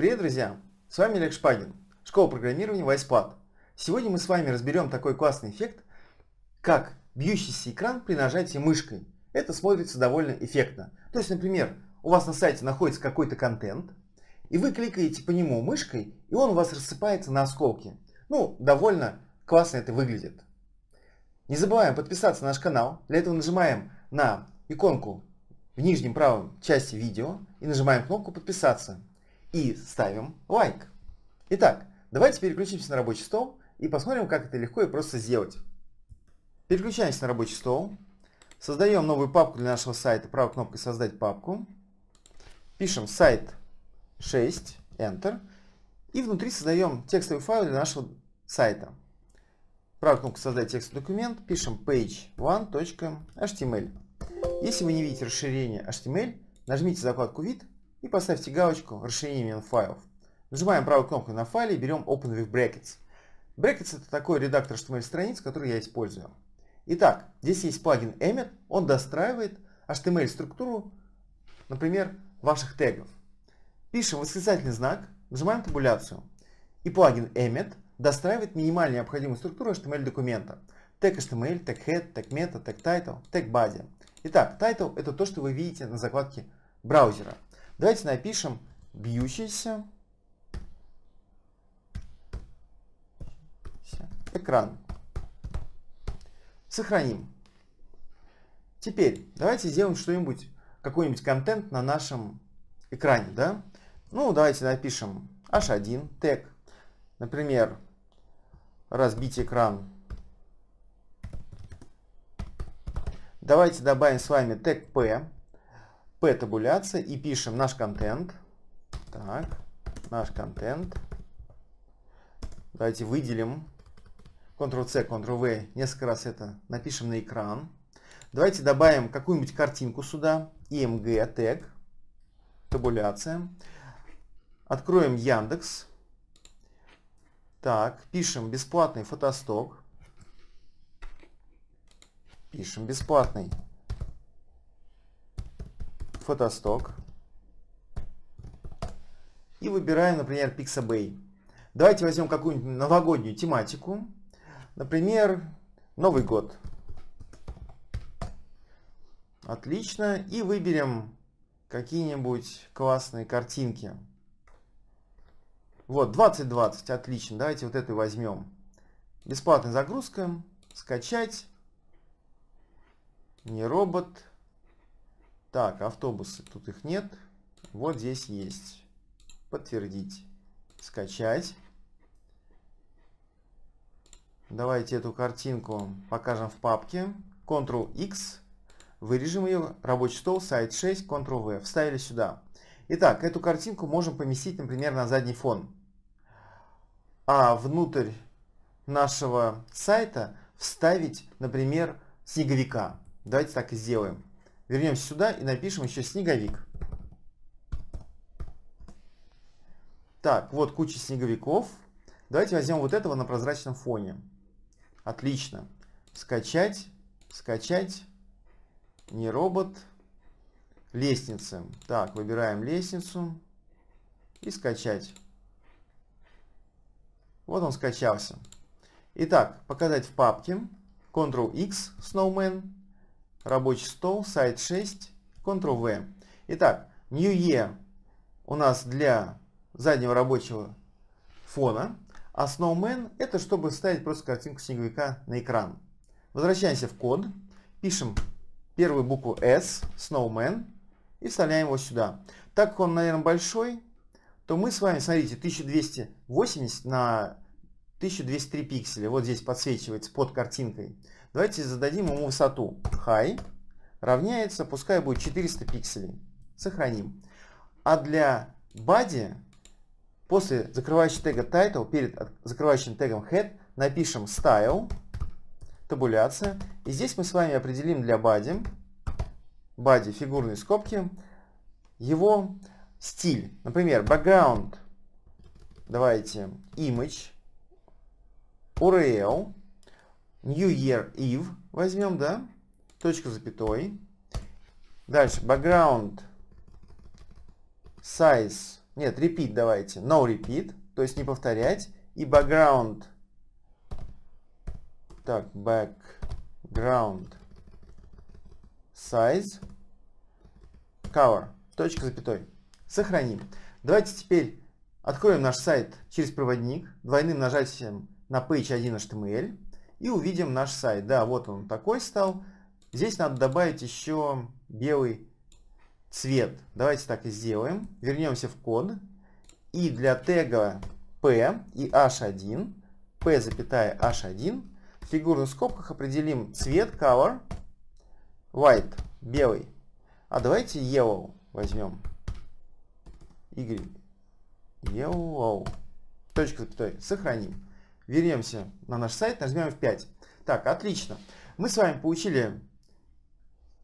Привет, друзья! С вами Олег Шпагин, школа программирования WisePad. Сегодня мы с вами разберем такой классный эффект, как бьющийся экран при нажатии мышкой. Это смотрится довольно эффектно. То есть, например, у вас на сайте находится какой-то контент, и вы кликаете по нему мышкой, и он у вас рассыпается на осколки. Ну, довольно классно это выглядит. Не забываем подписаться на наш канал. Для этого нажимаем на иконку в нижнем правом части видео и нажимаем кнопку «Подписаться» и ставим лайк. Итак, давайте переключимся на рабочий стол и посмотрим, как это легко и просто сделать. Переключаемся на рабочий стол. Создаем новую папку для нашего сайта. Правой кнопкой «Создать папку». Пишем «Сайт 6», Enter. И внутри создаем текстовый файл для нашего сайта. Правой кнопкой «Создать текстовый документ». Пишем page1.html. Если вы не видите расширение HTML, нажмите закладку «Вид» и поставьте галочку «Расширение имен файлов». Нажимаем правой кнопкой на файле и берем Open with Brackets. Brackets это такой редактор HTML эм страниц, который я использую. Итак, здесь есть плагин Emmet, он достраивает HTML эм структуру, например, ваших тегов. Пишем восклицательный знак, нажимаем табуляцию. И плагин Emmet достраивает минимально необходимую структуру HTML эм документа. Тег HTML, тег head, тег meta, тег title, тег body. Итак, title это то, что вы видите на закладке браузера. Давайте напишем бьющийся экран. Сохраним. Теперь давайте сделаем что-нибудь, какой-нибудь контент на нашем экране, да? Ну, давайте напишем h1 тег. Например, разбить экран. Давайте добавим с вами тег p p-табуляция и пишем наш контент. Так, наш контент. Давайте выделим Ctrl-C, Ctrl-V, несколько раз это напишем на экран. Давайте добавим какую-нибудь картинку сюда, img тег, табуляция. Откроем Яндекс. Так, пишем бесплатный фотосток. Пишем бесплатный фотосток. И выбираем, например, Pixabay. Давайте возьмем какую-нибудь новогоднюю тематику. Например, Новый год. Отлично. И выберем какие-нибудь классные картинки. Вот, 2020. Отлично. Давайте вот эту возьмем. Бесплатная загрузка. Скачать. Не робот. Так, автобусы. Тут их нет. Вот здесь есть. Подтвердить. Скачать. Давайте эту картинку покажем в папке. Ctrl-X. Вырежем ее. Рабочий стол, сайт 6, Ctrl-V. Вставили сюда. Итак, эту картинку можем поместить, например, на задний фон. А внутрь нашего сайта вставить, например, снеговика. Давайте так и сделаем. Вернемся сюда и напишем еще снеговик. Так, вот куча снеговиков. Давайте возьмем вот этого на прозрачном фоне. Отлично. Скачать, скачать. Не робот. Лестницы. Так, выбираем лестницу. И скачать. Вот он скачался. Итак, показать в папке. Ctrl-X, Snowman рабочий стол, сайт 6, Ctrl-V. Итак, New E у нас для заднего рабочего фона, а Snowman это чтобы вставить просто картинку снеговика на экран. Возвращаемся в код, пишем первую букву S, Snowman, и вставляем его сюда. Так как он, наверное, большой, то мы с вами, смотрите, 1280 на 1203 пикселя. Вот здесь подсвечивается под картинкой. Давайте зададим ему высоту. High равняется, пускай будет 400 пикселей. Сохраним. А для body после закрывающего тега title, перед закрывающим тегом head напишем style, табуляция. И здесь мы с вами определим для body, body фигурные скобки, его стиль. Например, background, давайте image, URL New Year Eve возьмем, да, точку запятой. Дальше, background, size, нет, repeat давайте, no repeat, то есть не повторять. И background, так, background, size, cover, точка запятой. Сохраним. Давайте теперь откроем наш сайт через проводник, двойным нажатием на page1.html и увидим наш сайт. Да, вот он такой стал. Здесь надо добавить еще белый цвет. Давайте так и сделаем. Вернемся в код. И для тега p и h1, p запятая h1, в фигурных скобках определим цвет color white, белый. А давайте yellow возьмем. Y. Yellow. Точка запятой. Сохраним вернемся на наш сайт, нажмем F5. Так, отлично. Мы с вами получили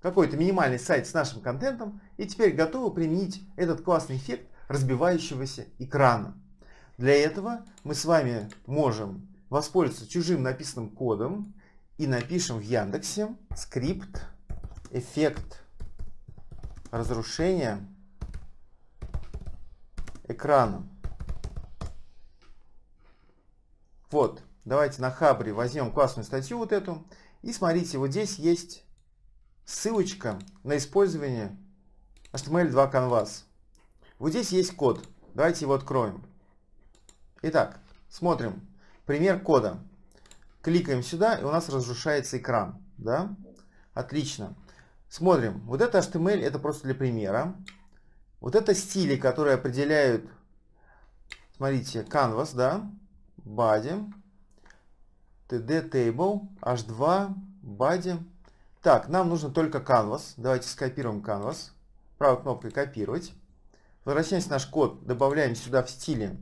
какой-то минимальный сайт с нашим контентом и теперь готовы применить этот классный эффект разбивающегося экрана. Для этого мы с вами можем воспользоваться чужим написанным кодом и напишем в Яндексе скрипт эффект разрушения экрана. Вот, давайте на Хабре возьмем классную статью вот эту. И смотрите, вот здесь есть ссылочка на использование HTML2 эм Canvas. Вот здесь есть код. Давайте его откроем. Итак, смотрим. Пример кода. Кликаем сюда, и у нас разрушается экран. Да? Отлично. Смотрим. Вот это HTML, эм это просто для примера. Вот это стили, которые определяют, смотрите, canvas, да? body, td table, h2, body. Так, нам нужно только canvas. Давайте скопируем canvas. Правой кнопкой копировать. Возвращаемся в наш код, добавляем сюда в стиле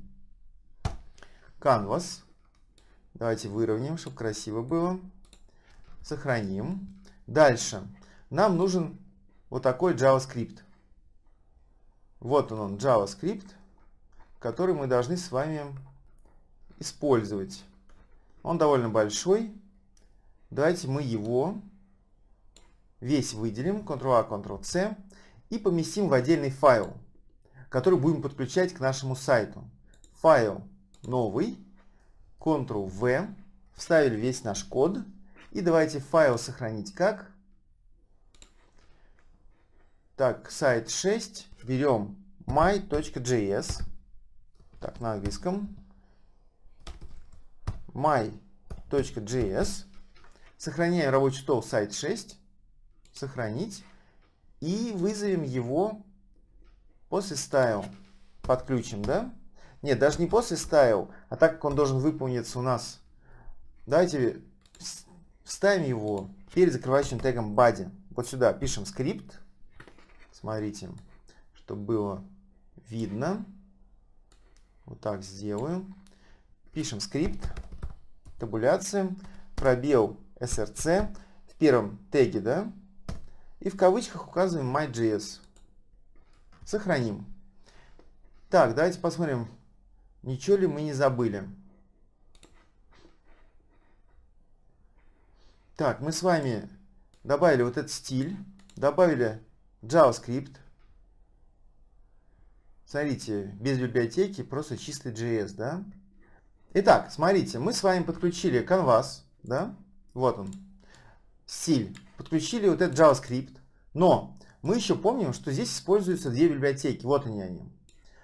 canvas. Давайте выровняем, чтобы красиво было. Сохраним. Дальше. Нам нужен вот такой JavaScript. Вот он, он JavaScript, который мы должны с вами использовать. Он довольно большой. Давайте мы его весь выделим, Ctrl-A, Ctrl-C, а, и поместим в отдельный файл, который будем подключать к нашему сайту. Файл новый, Ctrl-V, вставили весь наш код, и давайте файл сохранить как. Так, сайт 6, берем my.js, так, на английском, my.js, сохраняем рабочий стол сайт 6, сохранить, и вызовем его после style. Подключим, да? Нет, даже не после style, а так как он должен выполниться у нас. Давайте вставим его перед закрывающим тегом body. Вот сюда пишем скрипт. Смотрите, чтобы было видно. Вот так сделаем. Пишем скрипт табуляции, пробел src в первом теге, да, и в кавычках указываем my.js. Сохраним. Так, давайте посмотрим, ничего ли мы не забыли. Так, мы с вами добавили вот этот стиль, добавили JavaScript. Смотрите, без библиотеки, просто чистый JS, да? Итак, смотрите, мы с вами подключили Canvas, да, вот он, стиль, подключили вот этот JavaScript, но мы еще помним, что здесь используются две библиотеки, вот они они.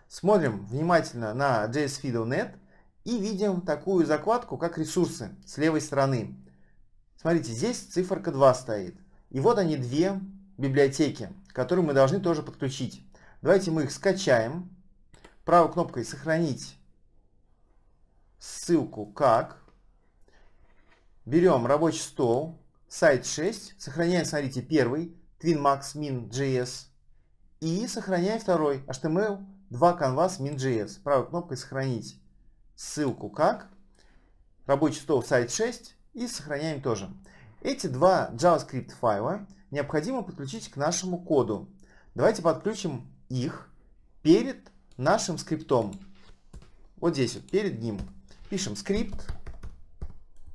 Смотрим внимательно на JSFido.net и видим такую закладку, как ресурсы с левой стороны. Смотрите, здесь циферка 2 стоит. И вот они две библиотеки, которые мы должны тоже подключить. Давайте мы их скачаем. Правой кнопкой «Сохранить ссылку как. Берем рабочий стол, сайт 6, сохраняем, смотрите, первый, TwinMax Min.js, и сохраняем второй, HTML 2 Canvas Min.js. Правой кнопкой сохранить ссылку как, рабочий стол, сайт 6, и сохраняем тоже. Эти два JavaScript файла необходимо подключить к нашему коду. Давайте подключим их перед нашим скриптом. Вот здесь, вот, перед ним. Пишем скрипт,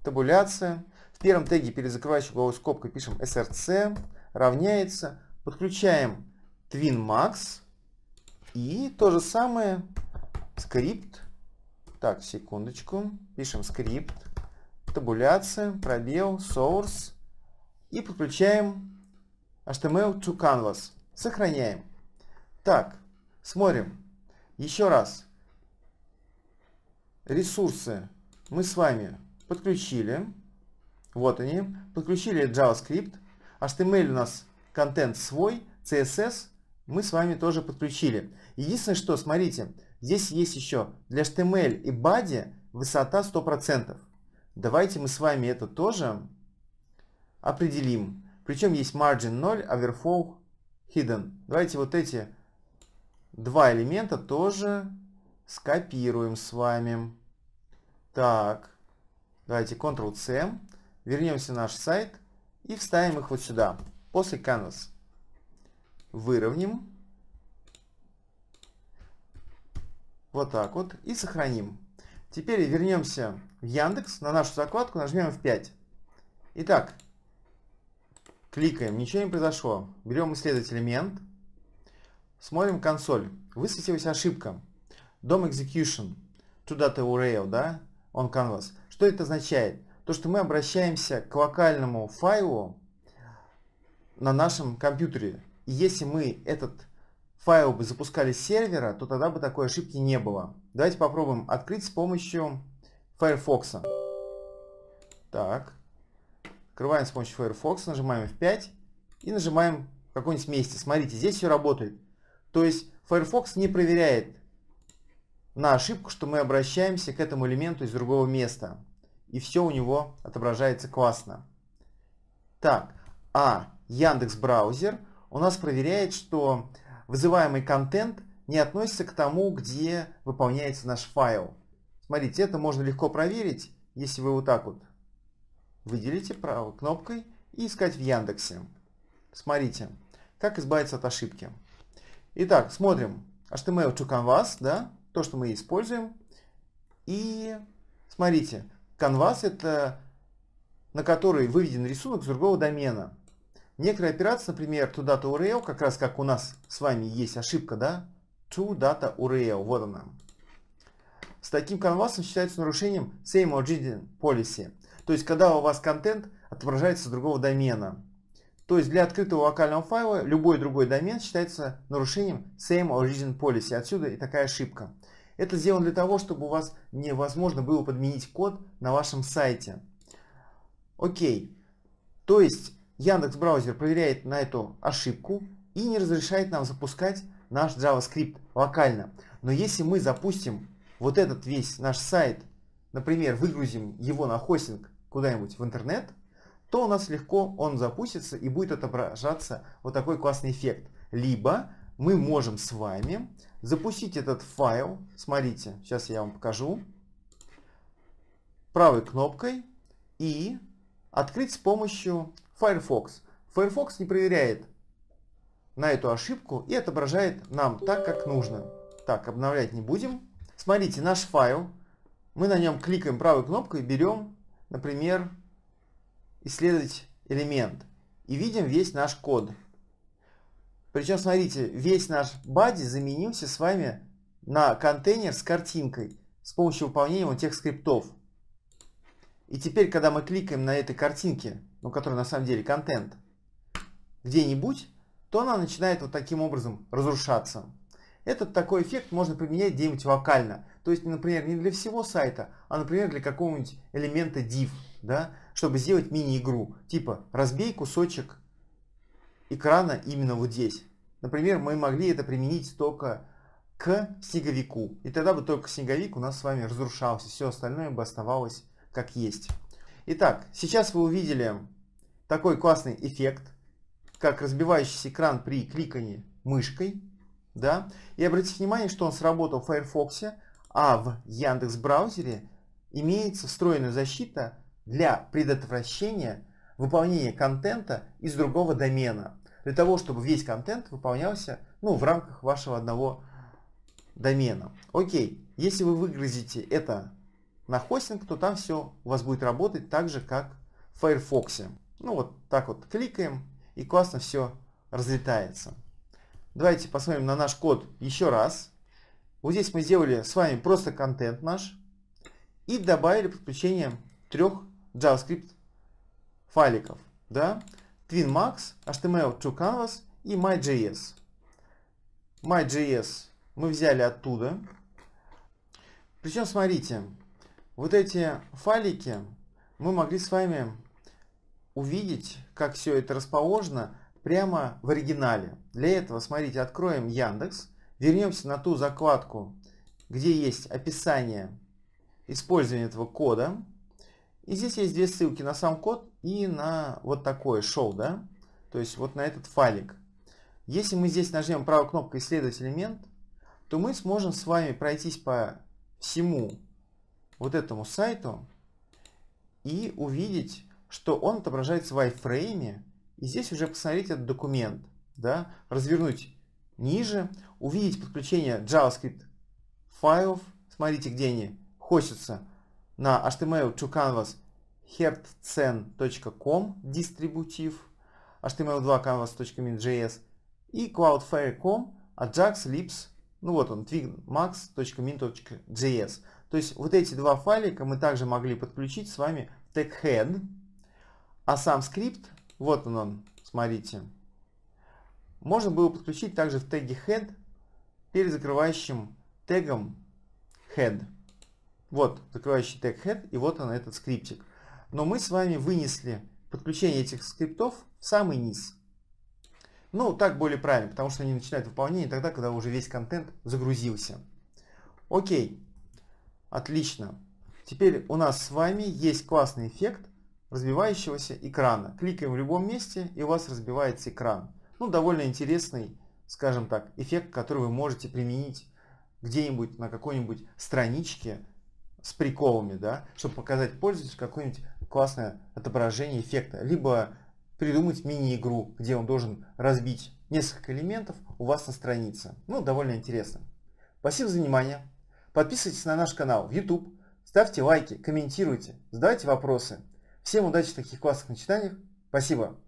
табуляция. В первом теге перед закрывающей угловой скобкой пишем src, равняется. Подключаем twinmax. И то же самое скрипт. Так, секундочку. Пишем скрипт, табуляция, пробел, source. И подключаем HTML to canvas. Сохраняем. Так, смотрим. Еще раз ресурсы мы с вами подключили. Вот они. Подключили JavaScript. HTML у нас контент свой. CSS мы с вами тоже подключили. Единственное, что, смотрите, здесь есть еще для HTML и body высота 100%. Давайте мы с вами это тоже определим. Причем есть margin 0, overflow hidden. Давайте вот эти два элемента тоже скопируем с вами. Так, давайте Ctrl-C, вернемся на наш сайт и вставим их вот сюда, после Canvas. Выровним. Вот так вот. И сохраним. Теперь вернемся в Яндекс, на нашу закладку нажмем F5. Итак, кликаем, ничего не произошло. Берем исследовать элемент, смотрим консоль. Высветилась ошибка. DOM execution to data URL, да, on canvas. Что это означает? То, что мы обращаемся к локальному файлу на нашем компьютере. И если мы этот файл бы запускали с сервера, то тогда бы такой ошибки не было. Давайте попробуем открыть с помощью Firefox. Так. Открываем с помощью Firefox, нажимаем F5 и нажимаем в каком-нибудь месте. Смотрите, здесь все работает. То есть Firefox не проверяет на ошибку, что мы обращаемся к этому элементу из другого места. И все у него отображается классно. Так, а Яндекс браузер у нас проверяет, что вызываемый контент не относится к тому, где выполняется наш файл. Смотрите, это можно легко проверить, если вы вот так вот выделите правой кнопкой и искать в Яндексе. Смотрите, как избавиться от ошибки. Итак, смотрим HTML to Canvas, да, то, что мы используем. И смотрите, канвас это на который выведен рисунок с другого домена. Некоторые операции, например, to data URL, как раз как у нас с вами есть ошибка, да? To data URL, вот она. С таким канвасом считается нарушением same origin policy. То есть, когда у вас контент отображается с другого домена. То есть для открытого локального файла любой другой домен считается нарушением Same Origin Policy. Отсюда и такая ошибка. Это сделано для того, чтобы у вас невозможно было подменить код на вашем сайте. Окей. То есть Яндекс браузер проверяет на эту ошибку и не разрешает нам запускать наш JavaScript локально. Но если мы запустим вот этот весь наш сайт, например, выгрузим его на хостинг куда-нибудь в интернет – то у нас легко он запустится и будет отображаться вот такой классный эффект. Либо мы можем с вами запустить этот файл. Смотрите, сейчас я вам покажу. Правой кнопкой и открыть с помощью Firefox. Firefox не проверяет на эту ошибку и отображает нам так, как нужно. Так, обновлять не будем. Смотрите, наш файл. Мы на нем кликаем правой кнопкой, берем, например, исследовать элемент и видим весь наш код. Причем, смотрите, весь наш бади заменился с вами на контейнер с картинкой с помощью выполнения вот тех скриптов. И теперь, когда мы кликаем на этой картинке, ну, которая на самом деле контент, где-нибудь, то она начинает вот таким образом разрушаться. Этот такой эффект можно применять где-нибудь локально. То есть, например, не для всего сайта, а, например, для какого-нибудь элемента div. Да? чтобы сделать мини-игру. Типа, разбей кусочек экрана именно вот здесь. Например, мы могли это применить только к снеговику. И тогда бы только снеговик у нас с вами разрушался. Все остальное бы оставалось как есть. Итак, сейчас вы увидели такой классный эффект, как разбивающийся экран при кликании мышкой. Да? И обратите внимание, что он сработал в Firefox, а в Яндекс браузере имеется встроенная защита для предотвращения выполнения контента из другого домена. Для того, чтобы весь контент выполнялся ну, в рамках вашего одного домена. Окей, если вы выгрузите это на хостинг, то там все у вас будет работать так же, как в Firefox. Ну вот так вот кликаем и классно все разлетается. Давайте посмотрим на наш код еще раз. Вот здесь мы сделали с вами просто контент наш и добавили подключение трех JavaScript файликов, да, TwinMax, HTML to Canvas и My.js. My.js мы взяли оттуда. Причем, смотрите, вот эти файлики мы могли с вами увидеть, как все это расположено прямо в оригинале. Для этого, смотрите, откроем Яндекс, вернемся на ту закладку, где есть описание использования этого кода. И здесь есть две ссылки на сам код и на вот такое шоу, да? То есть вот на этот файлик. Если мы здесь нажмем правой кнопкой «Исследовать элемент», то мы сможем с вами пройтись по всему вот этому сайту и увидеть, что он отображается в iframe. И здесь уже посмотреть этот документ, да? развернуть ниже, увидеть подключение JavaScript файлов. Смотрите, где они Хочется на HTML to Canvas heptcen.com дистрибутив, HTML2 canvas.min.js и cloudflare.com ajax а Lips. ну вот он, twigmax.min.js. То есть вот эти два файлика мы также могли подключить с вами в TagHead, а сам скрипт, вот он, он смотрите, можно было подключить также в теге head перед закрывающим тегом head. Вот закрывающий тег head и вот он этот скриптик. Но мы с вами вынесли подключение этих скриптов в самый низ. Ну, так более правильно, потому что они начинают выполнение тогда, когда уже весь контент загрузился. Окей, отлично. Теперь у нас с вами есть классный эффект разбивающегося экрана. Кликаем в любом месте, и у вас разбивается экран. Ну, довольно интересный, скажем так, эффект, который вы можете применить где-нибудь на какой-нибудь страничке с приколами, да, чтобы показать пользователю какое-нибудь классное отображение эффекта. Либо придумать мини-игру, где он должен разбить несколько элементов у вас на странице. Ну, довольно интересно. Спасибо за внимание. Подписывайтесь на наш канал в YouTube, ставьте лайки, комментируйте, задавайте вопросы. Всем удачи в таких классных начинаниях. Спасибо.